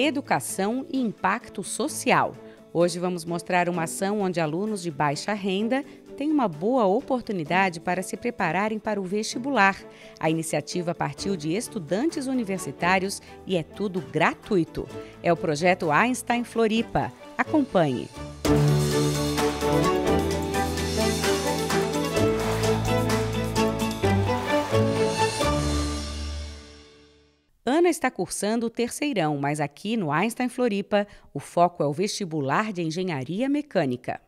Educação e Impacto Social. Hoje vamos mostrar uma ação onde alunos de baixa renda têm uma boa oportunidade para se prepararem para o vestibular. A iniciativa partiu de estudantes universitários e é tudo gratuito. É o projeto Einstein Floripa. Acompanhe. Música Ana está cursando o terceirão, mas aqui no Einstein Floripa, o foco é o vestibular de engenharia mecânica.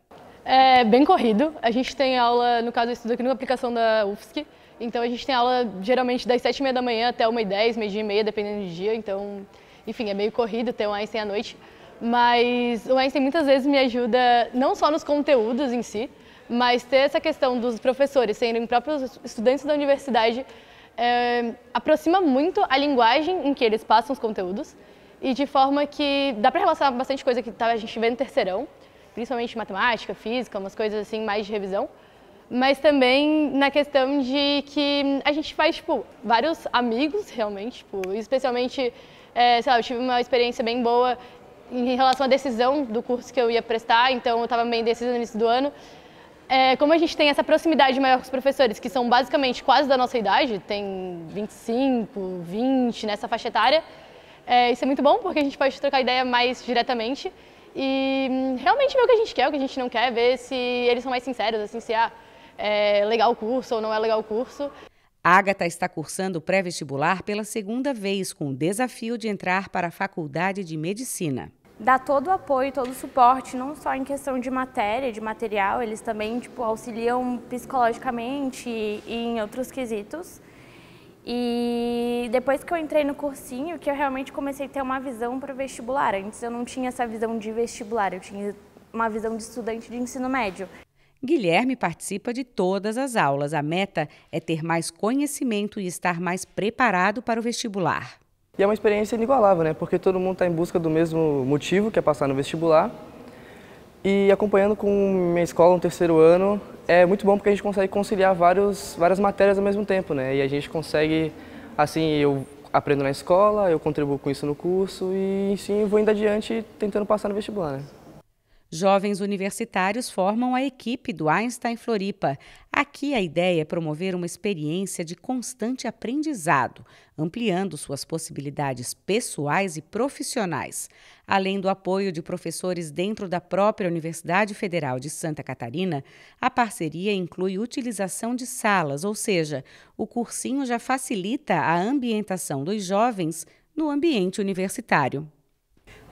É bem corrido. A gente tem aula, no caso, eu estudo aqui na aplicação da UFSC. Então a gente tem aula geralmente das 7 e meia da manhã até 1 e 10, meio dia e meia, dependendo do dia. Então, enfim, é meio corrido ter o um Einstein à noite. Mas o Einstein muitas vezes me ajuda não só nos conteúdos em si, mas ter essa questão dos professores serem próprios estudantes da universidade é, aproxima muito a linguagem em que eles passam os conteúdos e de forma que dá para relacionar bastante coisa que tá, a gente vê no terceirão, principalmente matemática, física, umas coisas assim mais de revisão, mas também na questão de que a gente faz tipo vários amigos realmente, tipo, especialmente, é, sei lá, eu tive uma experiência bem boa em relação à decisão do curso que eu ia prestar, então eu estava bem indecisa no início do ano é, como a gente tem essa proximidade maior com os professores, que são basicamente quase da nossa idade, tem 25, 20 nessa faixa etária, é, isso é muito bom porque a gente pode trocar ideia mais diretamente e hum, realmente ver o que a gente quer, o que a gente não quer, ver se eles são mais sinceros, assim, se ah, é legal o curso ou não é legal o curso. Agatha está cursando pré-vestibular pela segunda vez com o desafio de entrar para a Faculdade de Medicina dá todo o apoio, todo o suporte, não só em questão de matéria, de material, eles também tipo, auxiliam psicologicamente e, e em outros quesitos. E depois que eu entrei no cursinho, que eu realmente comecei a ter uma visão para o vestibular. Antes eu não tinha essa visão de vestibular, eu tinha uma visão de estudante de ensino médio. Guilherme participa de todas as aulas. A meta é ter mais conhecimento e estar mais preparado para o vestibular. E é uma experiência inigualável, né? Porque todo mundo está em busca do mesmo motivo, que é passar no vestibular. E acompanhando com minha escola no terceiro ano, é muito bom porque a gente consegue conciliar vários, várias matérias ao mesmo tempo, né? E a gente consegue, assim, eu aprendo na escola, eu contribuo com isso no curso e, sim, vou indo adiante tentando passar no vestibular, né? Jovens universitários formam a equipe do Einstein Floripa. Aqui a ideia é promover uma experiência de constante aprendizado, ampliando suas possibilidades pessoais e profissionais. Além do apoio de professores dentro da própria Universidade Federal de Santa Catarina, a parceria inclui utilização de salas, ou seja, o cursinho já facilita a ambientação dos jovens no ambiente universitário.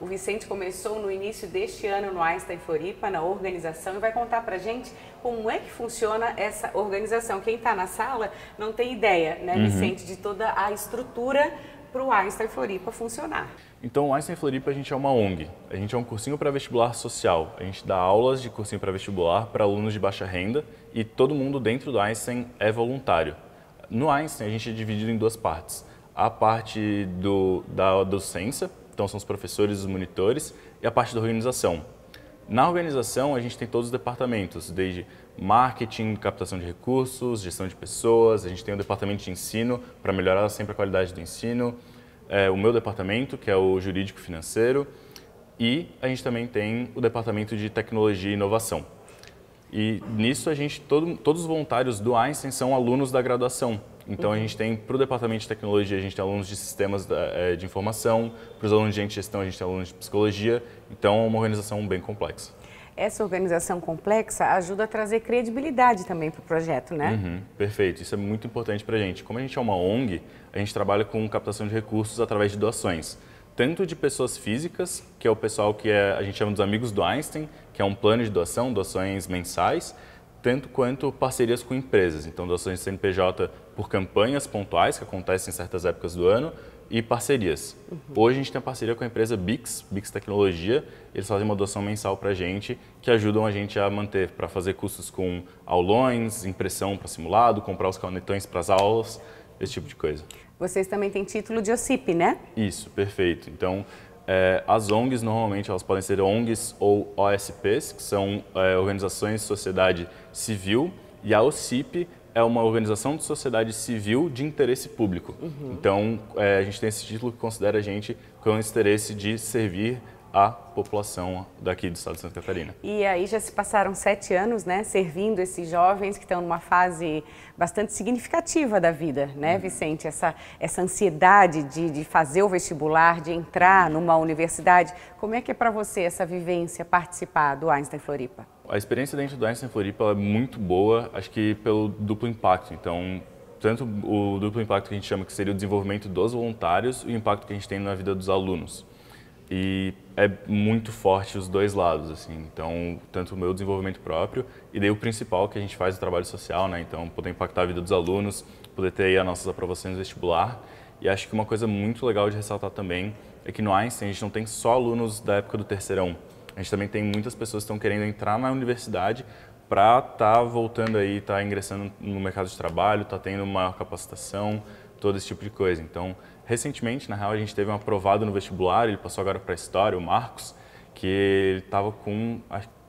O Vicente começou no início deste ano no Einstein Floripa, na organização, e vai contar para gente como é que funciona essa organização. Quem está na sala não tem ideia, né, uhum. Vicente, de toda a estrutura para o Einstein Floripa funcionar. Então, o Einstein Floripa a gente é uma ONG. A gente é um cursinho para vestibular social. A gente dá aulas de cursinho para vestibular para alunos de baixa renda e todo mundo dentro do Einstein é voluntário. No Einstein, a gente é dividido em duas partes. A parte do, da docência, então são os professores, os monitores e a parte da organização. Na organização, a gente tem todos os departamentos, desde marketing, captação de recursos, gestão de pessoas, a gente tem o departamento de ensino para melhorar sempre a qualidade do ensino, é, o meu departamento, que é o jurídico financeiro, e a gente também tem o departamento de tecnologia e inovação. E nisso a gente, todo, todos os voluntários do Einstein são alunos da graduação. Então, a gente tem, para o departamento de tecnologia, a gente tem alunos de sistemas é, de informação, para os alunos de gestão, a gente tem alunos de psicologia. Então, é uma organização bem complexa. Essa organização complexa ajuda a trazer credibilidade também para o projeto, né? Uhum, perfeito, isso é muito importante para a gente. Como a gente é uma ONG, a gente trabalha com captação de recursos através de doações tanto de pessoas físicas, que é o pessoal que é, a gente chama dos amigos do Einstein, que é um plano de doação, doações mensais, tanto quanto parcerias com empresas, então doações de CNPJ por campanhas pontuais que acontecem em certas épocas do ano e parcerias. Uhum. Hoje a gente tem uma parceria com a empresa Bix, Bix Tecnologia, eles fazem uma doação mensal para a gente que ajudam a gente a manter, para fazer custos com aulões, impressão para simulado, comprar os canetões para as aulas, esse tipo de coisa. Vocês também têm título de OCIP, né? Isso, perfeito. Então, é, as ONGs, normalmente, elas podem ser ONGs ou OSPs, que são é, organizações de sociedade civil, e a OCIP é uma organização de sociedade civil de interesse público. Uhum. Então, é, a gente tem esse título que considera a gente com o interesse de servir a população daqui do estado de Santa Catarina. E aí já se passaram sete anos, né, servindo esses jovens que estão numa fase bastante significativa da vida, né, uhum. Vicente? Essa, essa ansiedade de, de fazer o vestibular, de entrar uhum. numa universidade. Como é que é para você essa vivência, participar do Einstein Floripa? A experiência dentro do Einstein Floripa é muito boa, acho que pelo duplo impacto. Então, tanto o duplo impacto que a gente chama que seria o desenvolvimento dos voluntários e o impacto que a gente tem na vida dos alunos e é muito forte os dois lados, assim. Então, tanto o meu desenvolvimento próprio e daí o principal que a gente faz o trabalho social, né? Então, poder impactar a vida dos alunos, poder ter aí as nossas aprovações no vestibular. E acho que uma coisa muito legal de ressaltar também é que no Einstein a gente não tem só alunos da época do terceirão. A gente também tem muitas pessoas que estão querendo entrar na universidade para estar tá voltando aí, estar tá ingressando no mercado de trabalho, estar tá tendo maior capacitação, todo esse tipo de coisa. Então, recentemente, na real, a gente teve um aprovado no vestibular, ele passou agora para História, o Marcos, que ele estava com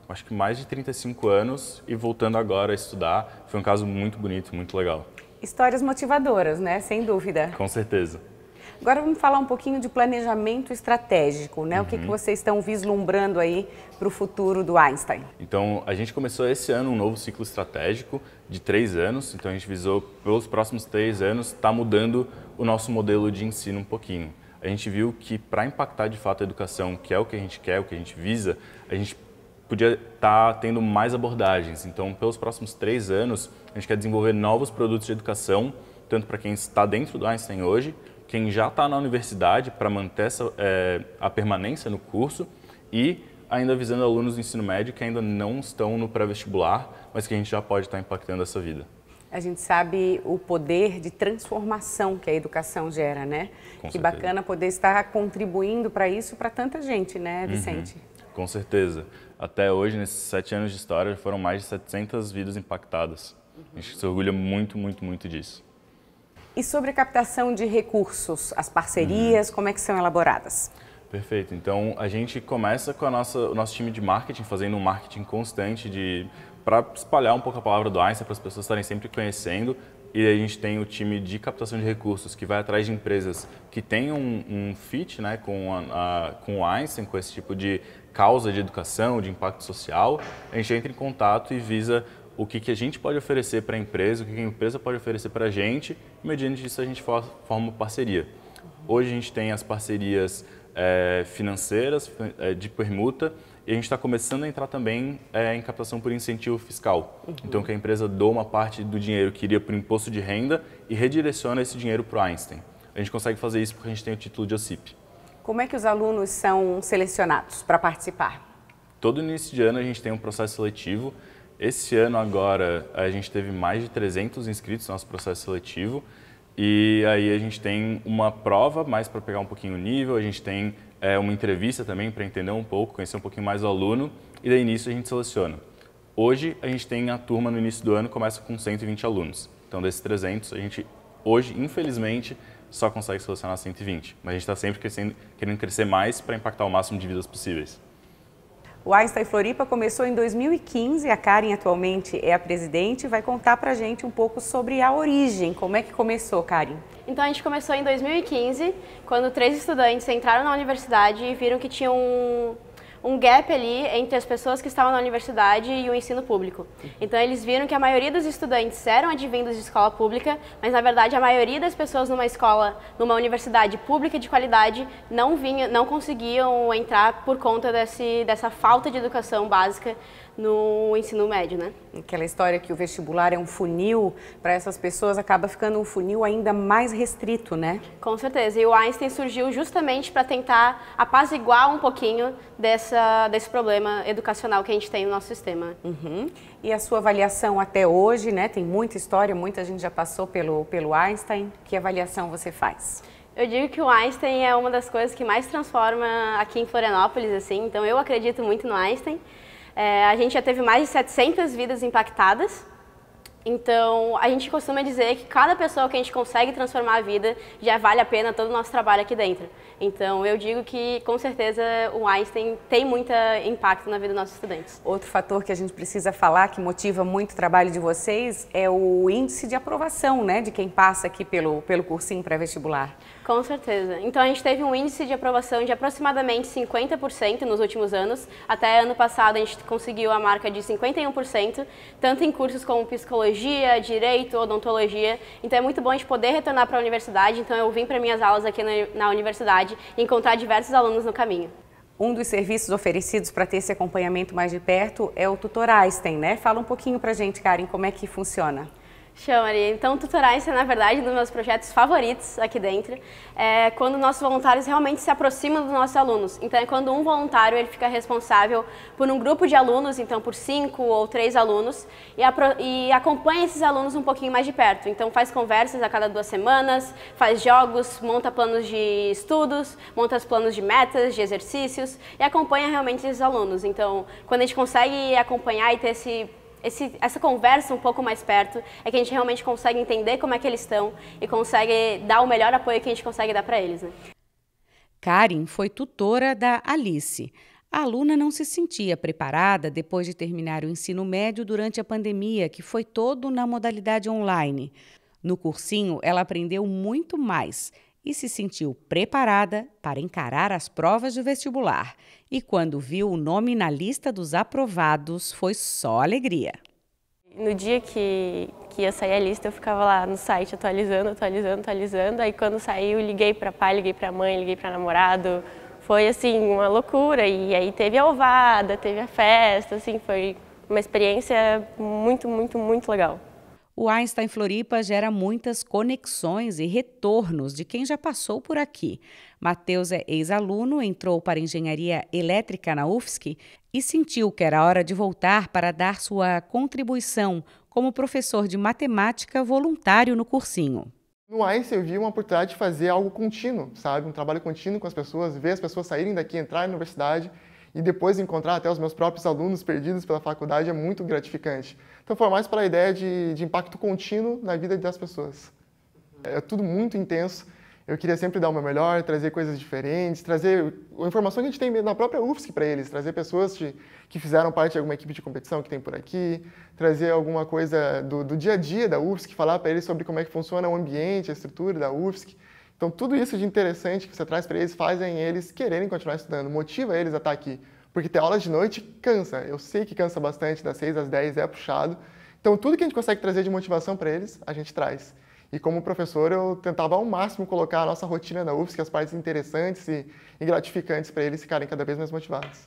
acho que mais de 35 anos e voltando agora a estudar. Foi um caso muito bonito, muito legal. Histórias motivadoras, né? Sem dúvida. Com certeza. Agora vamos falar um pouquinho de planejamento estratégico, né? Uhum. O que, que uhum. vocês estão vislumbrando aí para o futuro do Einstein? Então, a gente começou esse ano um novo ciclo estratégico de três anos, então a gente visou pelos próximos três anos estar tá mudando o nosso modelo de ensino um pouquinho. A gente viu que para impactar de fato a educação, que é o que a gente quer, o que a gente visa, a gente podia estar tá tendo mais abordagens. Então, pelos próximos três anos, a gente quer desenvolver novos produtos de educação, tanto para quem está dentro do Einstein hoje, quem já está na universidade para manter essa, é, a permanência no curso e ainda visando alunos do ensino médio que ainda não estão no pré-vestibular, mas que a gente já pode estar tá impactando essa vida. A gente sabe o poder de transformação que a educação gera, né? Com que certeza. bacana poder estar contribuindo para isso para tanta gente, né, uhum. Vicente? Uhum. Com certeza. Até hoje, nesses sete anos de história, foram mais de 700 vidas impactadas. Uhum. A gente se orgulha muito, muito, muito disso. E sobre a captação de recursos, as parcerias, uhum. como é que são elaboradas? Perfeito. Então a gente começa com nossa, o nosso time de marketing, fazendo um marketing constante de para espalhar um pouco a palavra do Einstein, para as pessoas estarem sempre conhecendo. E a gente tem o time de captação de recursos, que vai atrás de empresas que tenham um, um fit né, com, a, a, com o Einstein, com esse tipo de causa de educação, de impacto social. A gente entra em contato e visa o que, que a gente pode oferecer para a empresa, o que, que a empresa pode oferecer para a gente, e mediante isso a gente forma parceria. Hoje a gente tem as parcerias é, financeiras, é, de permuta, e a gente está começando a entrar também é, em captação por incentivo fiscal. Uhum. Então, que a empresa doa uma parte do dinheiro que iria para o imposto de renda e redireciona esse dinheiro para o Einstein. A gente consegue fazer isso porque a gente tem o título de OCIP. Como é que os alunos são selecionados para participar? Todo início de ano a gente tem um processo seletivo esse ano agora a gente teve mais de 300 inscritos no nosso processo seletivo e aí a gente tem uma prova mais para pegar um pouquinho o nível, a gente tem é, uma entrevista também para entender um pouco, conhecer um pouquinho mais o aluno e daí início a gente seleciona. Hoje a gente tem a turma no início do ano começa com 120 alunos. Então desses 300 a gente hoje infelizmente só consegue selecionar 120, mas a gente está sempre crescendo, querendo crescer mais para impactar o máximo de vidas possíveis. O Einstein Floripa começou em 2015, a Karen atualmente é a presidente e vai contar pra gente um pouco sobre a origem, como é que começou, Karen? Então a gente começou em 2015, quando três estudantes entraram na universidade e viram que tinham um um gap ali entre as pessoas que estavam na universidade e o ensino público. Então eles viram que a maioria dos estudantes eram advindos de escola pública, mas na verdade a maioria das pessoas numa escola, numa universidade pública de qualidade, não vinha, não conseguiam entrar por conta desse, dessa falta de educação básica no ensino médio, né? Aquela história que o vestibular é um funil, para essas pessoas acaba ficando um funil ainda mais restrito, né? Com certeza. E o Einstein surgiu justamente para tentar apaziguar um pouquinho dessa, desse problema educacional que a gente tem no nosso sistema. Uhum. E a sua avaliação até hoje, né? Tem muita história, muita gente já passou pelo, pelo Einstein. Que avaliação você faz? Eu digo que o Einstein é uma das coisas que mais transforma aqui em Florianópolis, assim. Então eu acredito muito no Einstein. É, a gente já teve mais de 700 vidas impactadas. Então, a gente costuma dizer que cada pessoa que a gente consegue transformar a vida já vale a pena todo o nosso trabalho aqui dentro. Então, eu digo que, com certeza, o Einstein tem muito eh, impacto na vida dos nossos estudantes. Outro fator que a gente precisa falar, que motiva muito o trabalho de vocês, é o índice de aprovação né, de quem passa aqui pelo, pelo cursinho pré-vestibular. Com certeza. Então a gente teve um índice de aprovação de aproximadamente 50% nos últimos anos. Até ano passado a gente conseguiu a marca de 51%, tanto em cursos como psicologia, direito, odontologia. Então é muito bom a gente poder retornar para a universidade. Então eu vim para minhas aulas aqui na, universidade e encontrar diversos alunos no caminho. Um dos serviços oferecidos para ter esse acompanhamento mais de perto é o Tutor Einstein, né? Fala um pouquinho para a gente, Karen, como é que funciona. Chama, Maria. Então, tutorais é, na verdade, um dos meus projetos favoritos aqui dentro. É quando nossos voluntários realmente se aproximam dos nossos alunos. Então, é quando um voluntário ele fica responsável por um grupo de alunos, então por cinco ou três alunos, e, e acompanha esses alunos um pouquinho mais de perto. Então, faz conversas a cada duas semanas, faz jogos, monta planos de estudos, monta os planos de metas, de exercícios, e acompanha realmente esses alunos. Então, quando a gente consegue acompanhar e ter esse esse, essa conversa um pouco mais perto é que a gente realmente consegue entender como é que eles estão e consegue dar o melhor apoio que a gente consegue dar para eles. Né? Karen foi tutora da Alice. A aluna não se sentia preparada depois de terminar o ensino médio durante a pandemia, que foi todo na modalidade online. No cursinho, ela aprendeu muito mais e se sentiu preparada para encarar as provas do vestibular. E quando viu o nome na lista dos aprovados, foi só alegria. No dia que, que ia sair a lista, eu ficava lá no site atualizando, atualizando, atualizando. Aí quando saiu, liguei para pai, liguei para mãe, liguei para namorado. Foi assim uma loucura. E aí teve a ovada, teve a festa, assim, foi uma experiência muito, muito, muito legal. O Einstein Floripa gera muitas conexões e retornos de quem já passou por aqui. Matheus é ex-aluno, entrou para engenharia elétrica na UFSC e sentiu que era hora de voltar para dar sua contribuição como professor de matemática voluntário no cursinho. No Einstein eu vi uma oportunidade de fazer algo contínuo, sabe? Um trabalho contínuo com as pessoas, ver as pessoas saírem daqui, entrar na universidade e depois encontrar até os meus próprios alunos perdidos pela faculdade é muito gratificante. Então foi mais para a ideia de, de impacto contínuo na vida das pessoas. É tudo muito intenso. Eu queria sempre dar o meu melhor, trazer coisas diferentes, trazer a informação que a gente tem na própria UFSC para eles, trazer pessoas de, que fizeram parte de alguma equipe de competição que tem por aqui, trazer alguma coisa do, do dia a dia da UFSC, falar para eles sobre como é que funciona o ambiente, a estrutura da UFSC. Então, tudo isso de interessante que você traz para eles fazem eles quererem continuar estudando, motiva eles a estar tá aqui. Porque ter aula de noite cansa. Eu sei que cansa bastante, das 6 às 10 é puxado. Então, tudo que a gente consegue trazer de motivação para eles, a gente traz. E como professor, eu tentava ao máximo colocar a nossa rotina na UFSC, as partes interessantes e gratificantes para eles ficarem cada vez mais motivados.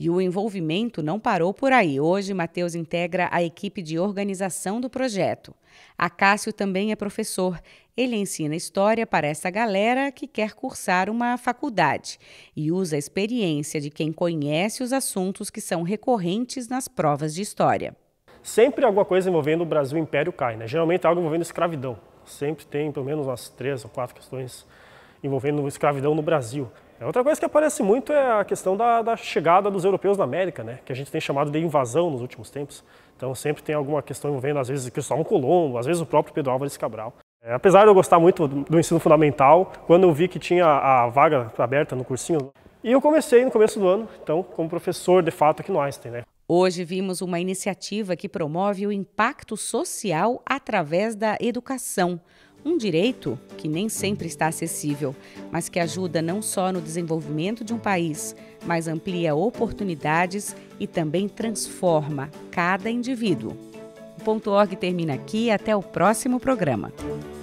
E o envolvimento não parou por aí. Hoje, Matheus integra a equipe de organização do projeto. Acácio também é professor. Ele ensina história para essa galera que quer cursar uma faculdade e usa a experiência de quem conhece os assuntos que são recorrentes nas provas de história. Sempre alguma coisa envolvendo o Brasil Império cai, né? Geralmente é algo envolvendo escravidão. Sempre tem pelo menos umas três ou quatro questões envolvendo escravidão no Brasil. É outra coisa que aparece muito é a questão da, da, chegada dos europeus na América, né? que a gente tem chamado de invasão nos últimos tempos. Então sempre tem alguma questão envolvendo, às vezes, Cristóvão Colombo, às vezes o próprio Pedro Álvares Cabral. É, apesar de eu gostar muito do, do ensino fundamental, quando eu vi que tinha a, a vaga aberta no cursinho, e eu comecei no começo do ano, então, como professor de fato aqui no Einstein. Né? Hoje vimos uma iniciativa que promove o impacto social através da educação. Um direito que nem sempre está acessível, mas que ajuda não só no desenvolvimento de um país, mas amplia oportunidades e também transforma cada indivíduo. O ponto .org termina aqui, até o próximo programa.